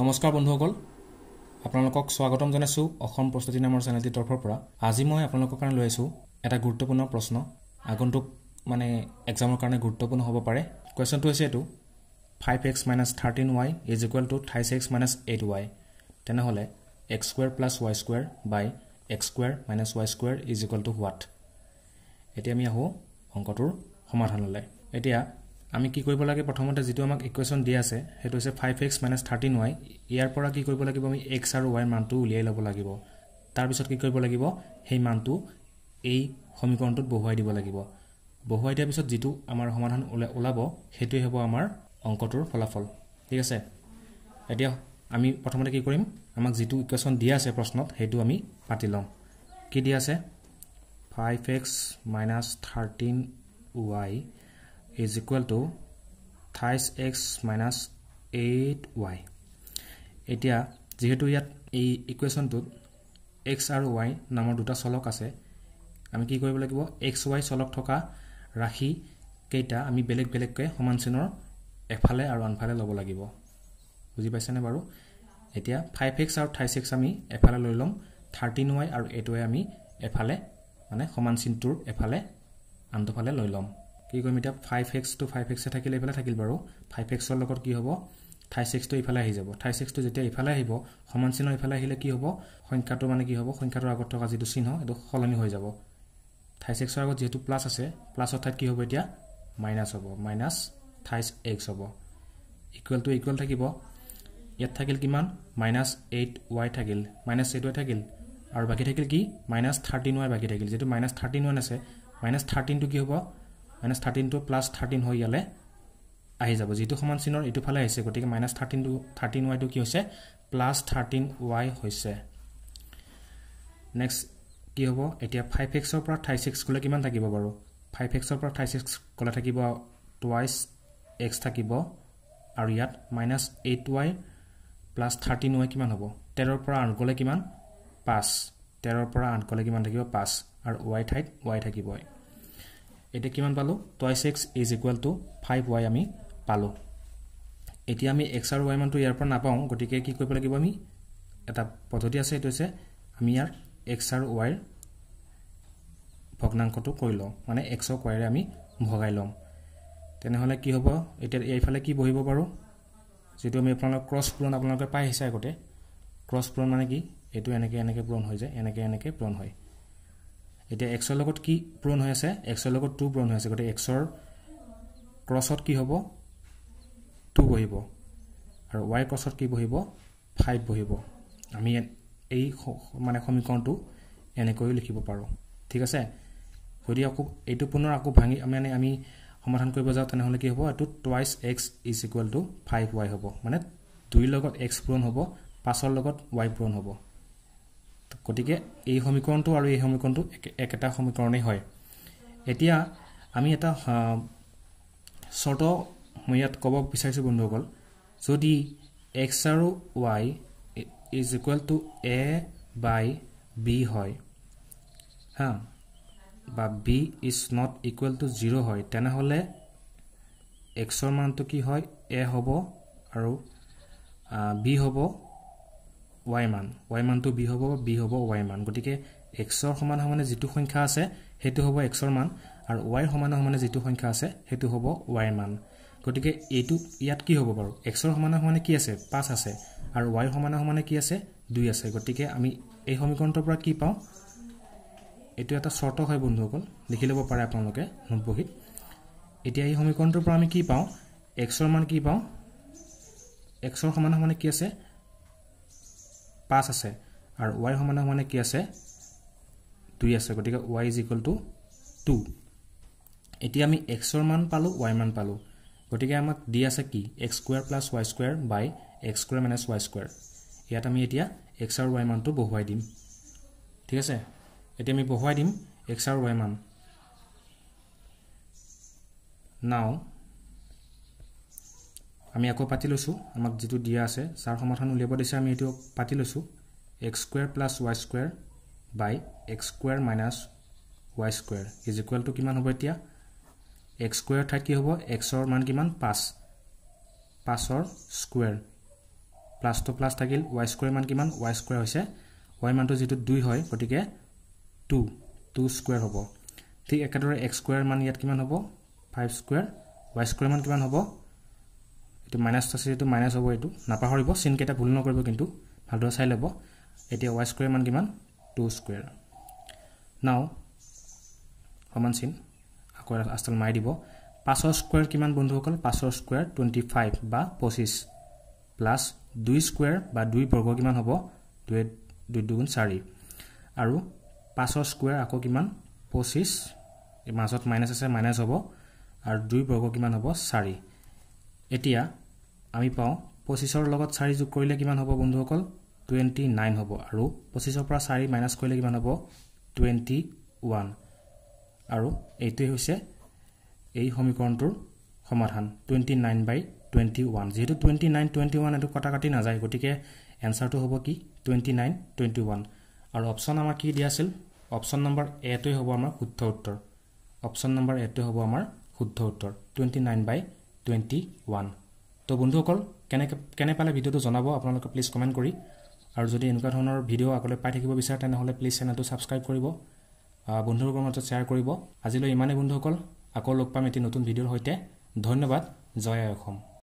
নমস্কাৰ বন্ধুসকল আপোনালোকক স্বাগতম জনাইছোঁ অসম প্ৰস্তুতি নামৰ চেনেলটিৰ তৰফৰ পৰা আজি মই আপোনালোকৰ কাৰণে লৈ আছোঁ এটা গুৰুত্বপূৰ্ণ প্ৰশ্ন আগন্তুক মানে এক্সামৰ কাৰণে গুৰুত্বপূৰ্ণ হ'ব পাৰে কুৱেশ্যনটো হৈছে এইটো five X minus thirteen Y is equal to thrice X minus eight Y তেনেহ'লে X square plus Y square by X square minus Y square is equal to what এতিয়া আমি আহোঁ অংকটোৰ সমাধানলৈ এতিয়া আমি কি কৰিব লাগে প্ৰথমতে যিটো আমাক ইকুৱেশ্যন দিয়া আছে সেইটো হৈছে five X minus thirteen Y ইয়াৰ পৰা কি কৰিব লাগিব আমি এক্স আৰু ৱাইৰ মানটো উলিয়াই ল'ব লাগিব তাৰপিছত কি কৰিব লাগিব সেই মানটো এই সমীকৰণটোত বহুৱাই দিব লাগিব বহুৱাই দিয়াৰ পিছত যিটো আমাৰ সমাধান ওলাই ওলাব সেইটোৱে হ'ব আমাৰ অংকটোৰ ফলাফল ঠিক আছে এতিয়া আমি প্ৰথমতে কি কৰিম আমাক যিটো ইকুৱেশ্যন দিয়া আছে প্ৰশ্নত সেইটো আমি পাতি ল'ম কি দিয়া আছে five X minus thirteen Y is equal to thighs x minus 8y এতিয়া যিহেতু ইয়াত এই ইকুৱেশ্যনটোত এক্স আৰু ৱাই নামৰ দুটা চলক আছে আমি কি কৰিব লাগিব এক্স ৱাই চলক থকা ৰাশিকেইটা আমি বেলেগ বেলেগকৈ সমান চিনৰ এফালে আৰু আনফালে ল'ব লাগিব বুজি পাইছেনে বাৰু এতিয়া ফাইভ এক্স আৰু থাৰ্ছ এক্স আমি এফালে লৈ ল'ম থাৰ্টিন ৱাই আৰু এইট ৱাই আমি এফালে মানে সমান চিনটোৰ এফালে আনটোফালে লৈ ল'ম কি কৰিম এতিয়া ফাইভ এক্সটো ফাইভ এক্সে থাকিলে এইফালে থাকিল বাৰু ফাইভ এক্সৰ লগত কি হ'ব থাৰ্ড ছিক্সটো এইফালে আহি যাব থাৰ্ড ছিক্সটো যেতিয়া এইফালে আহিব সমান চিহ্ন এইফালে আহিলে কি হ'ব সংখ্যাটো মানে কি হ'ব সংখ্যাটোৰ আগত থকা যিটো চিহ্ন সেইটো সলনি হৈ যাব থাৰ্ড ছিক্সৰ আগত যিহেতু প্লাছ আছে প্লাছৰ ঠাইত কি হ'ব এতিয়া মাইনাছ হ'ব মাইনাছ থাৰ্ড এক্স হ'ব ইকুৱেল টু ইকুৱেল থাকিব ইয়াত থাকিল কিমান মাইনাছ এইট ৱাই থাকিল মাইনাছ এইট ৱাই থাকিল আৰু বাকী থাকিল কি মাইনাছ থাৰ্টিন ৱাই বাকী থাকিল যিহেতু মাইনাছ থাৰ্টিন ৱান আছে মাইনাছ থাৰ্টিনটো কি হ'ব মানে থাৰ্টিনটো প্লাছ থাৰ্টিন হৈ ইয়ালে আহি যাব যিটো সমান চিনৰ এইটো ফালে আহিছে গতিকে মাইনাছ থাৰ্টিনটো থাৰ্টিন ৱাইটো কি হৈছে প্লাছ থাৰ্টিন ৱাই হৈছে নেক্সট কি হ'ব এতিয়া ফাইভ এক্সৰ পৰা থাৰ্টি ছিক্স গ'লে কিমান থাকিব বাৰু ফাইভ এক্সৰ পৰা থাৰ্টি ছিক্স গ'লে থাকিব টুৱাইচ এক্স থাকিব আৰু ইয়াত minus eight Y plus thirteen Y কিমান হ'ব তেৰৰ পৰা আঠ গ'লে কিমান পাঁচ তেৰৰ পৰা আঠ গ'লে কিমান থাকিব পাঁচ আৰু ৱাই ঠাইত ৱাই থাকিবই এতিয়া কিমান পালোঁ twice X is equal to five Y আমি পালোঁ এতিয়া আমি এক্স আৰু ৱাই মানটো ইয়াৰ পৰা নাপাওঁ গতিকে কি কৰিব লাগিব আমি এটা পদ্ধতি আছে সেইটো হৈছে আমি ইয়াৰ এক্স আৰু ৱাইৰ ভগ্নাংশটো কৰি লওঁ মানে এক্স আৰু ৱাইৰে আমি ভগাই ল'ম তেনেহ'লে কি হ'ব এতিয়া এইফালে কি বহিব পাৰোঁ যিটো আমি আপোনালোকৰ ক্ৰছ পূৰণ আপোনালোকে পাই আহিছে আগতে ক্ৰছ পূৰণ মানে কি এইটো এনেকৈ এনেকৈ পূৰণ হৈ যায় এনেকৈ এনেকৈ পূৰণ হয় এতিয়া এক্সৰ লগত কি পূৰণ হৈ আছে এক্সৰ লগত টু পূৰণ হৈ আছে গতিকে এক্সৰ ক্ৰছত কি হ'ব টু বহিব আৰু ৱাই ক্ৰছত কি বহিব ফাইভ বহিব আমি এই মানে সমীকৰণটো এনেকৈও লিখিব পাৰোঁ ঠিক আছে যদি আকৌ এইটো পুনৰ আকৌ ভাঙি মানে আমি সমাধান কৰিব যাওঁ তেনেহ'লে কি হ'ব এইটো twice X is equal to five Y হ'ব মানে দুইৰ লগত এক্স পূৰণ হ'ব পাঁচৰ লগত ৱাই পূৰণ হ'ব গতিকে এই সমীকৰণটো আৰু এই সমীকৰণটো একেটা সমীকৰণেই হয় এতিয়া আমি এটা চৰ্ত মই ইয়াত ক'ব বিচাৰিছোঁ বন্ধুসকল যদি এক্স আৰু Y is equal to A by B হয় হা বা B is not equal to zero' হয় তেনেহ'লে এক্সৰ মানটো কি হয় এ হ'ব আৰু বি হ'ব ৱাই মান ৱাই মানটো বি হ'ব বি হ'ব ৱাই মান গতিকে এক্সৰ সমান সমানে যিটো সংখ্যা আছে সেইটো হ'ব এক্সৰ মান আৰু ৱাইৰ সমান সমানে যিটো সংখ্যা আছে সেইটো হ'ব ৱাই মান গতিকে এইটো ইয়াত কি হ'ব বাৰু এক্সৰ সমান সমানে কি আছে পাঁচ আছে আৰু ৱাইৰ সমান সমানে কি আছে দুই আছে গতিকে আমি এই সমীকৰণটোৰ পৰা কি পাওঁ এইটো এটা চৰ্ত হয় বন্ধুসকল লিখি ল'ব পাৰে আপোনালোকে নোট বহীত এতিয়া এই সমীকৰণটোৰ পৰা আমি কি পাওঁ এক্সৰ মান কি পাওঁ এক্সৰ সমান সমানে কি আছে পাঁচ আছে আৰু ৱাই সমানে সমানে কি আছে দুই আছে গতিকে Y is equal to two এতিয়া আমি এক্সৰ মান পালোঁ ৱাই মান পালোঁ গতিকে আমাক দি আছে কি X square plus Y square by X square minus Y square ইয়াত আমি এতিয়া এক্স আৰু ৱাই মানটো বহুৱাই দিম ঠিক আছে এতিয়া আমি বহুৱাই দিম এক্স আৰু ৱাই মান নাও আমি আকৌ পাতি লৈছোঁ আমাক যিটো দিয়া আছে ছাৰ সমাধান উলিয়াব দিছে আমি এইটো পাতি লৈছোঁ X square plus Y square by X square minus Y square is ইকুৱেলটো কিমান হ'ব এতিয়া এক্স স্কুৱেৰ ঠাইত কি হ'ব এক্সৰ মান কিমান পাঁচ পাঁচৰ স্কুৱেৰ প্লাছটো প্লাছ থাকিল ৱাই স্কুৱেৰ মান কিমান ৱাই স্কুৱেৰ হৈছে ৱাই মানটো যিটো দুই হয় গতিকে টু টু স্কুৱেৰ হ'ব ঠিক একেদৰে এক্স স্কুৱেৰ মান ইয়াত কিমান হ'ব ফাইভ স্কুৱেৰ ৱাই স্কুৱেৰ মান কিমান হ'ব এইটো মাইনাছ আছে যিটো মাইনাছ হ'ব এইটো নাপাহৰিব চিনকেইটা ভুল নকৰিব কিন্তু ভালদৰে চাই ল'ব এতিয়া ৱাই স্কুৱেৰ মান কিমান টু স্কুৱেৰ নাও সমান চিন আকৌ আচল মাৰি দিব পাঁচৰ স্কুৱেৰ কিমান বন্ধুসকল পাঁচৰ স্কুৱেৰ টুৱেণ্টি ফাইভ বা পঁচিছ প্লাছ দুই স্কুৱেৰ বা দুই বৰ্গ কিমান হ'ব দুই দুই দুগুণ চাৰি আৰু পাঁচৰ স্কুৱেৰ আকৌ কিমান পঁচিছ মাজত মাইনাছ আছে মাইনাছ হ'ব আৰু দুই বৰ্গ কিমান হ'ব চাৰি এতিয়া আমি পাওঁ পঁচিছৰ লগত চাৰি যোগ কৰিলে কিমান হ'ব বন্ধুসকল টুৱেণ্টি নাইন হ'ব আৰু পঁচিছৰ পৰা চাৰি মাইনাছ কৰিলে কিমান হ'ব টুৱেণ্টি ওৱান আৰু এইটোৱেই হৈছে এই সমীকৰণটোৰ সমাধান twenty nine by twenty one যিহেতু টুৱেণ্টি নাইন টুৱেণ্টি ওৱান এইটো কটা কাটি নাযায় গতিকে এনচাৰটো হ'ব কি টুৱেণ্টি নাইন টুৱেণ্টি ওৱান আৰু অপশ্যন আমাৰ কি দিয়া আছিল অপশ্যন নম্বৰ এটোৱেই হ'ব আমাৰ শুদ্ধ উত্তৰ অপশ্যন নম্বৰ এটোৱেই হ'ব আমাৰ শুদ্ধ উত্তৰ twenty nine by twenty one তো বন্ধুসকল কেনেকৈ কেনে পালে ভিডিঅ'টো জনাব আপোনালোকে প্লিজ কমেণ্ট কৰি আৰু যদি এনেকুৱা ধৰণৰ ভিডিঅ' আগলৈ পাই থাকিব বিচাৰে তেনেহ'লে প্লিজ চেনেলটো ছাবস্ক্ৰাইব কৰিব বন্ধুবৰ্গৰ মাজত শ্বেয়াৰ কৰিব আজিলৈ ইমানেই বন্ধুসকল আকৌ লগ পাম এটি নতুন ভিডিঅ'ৰ সৈতে ধন্যবাদ জয় অসম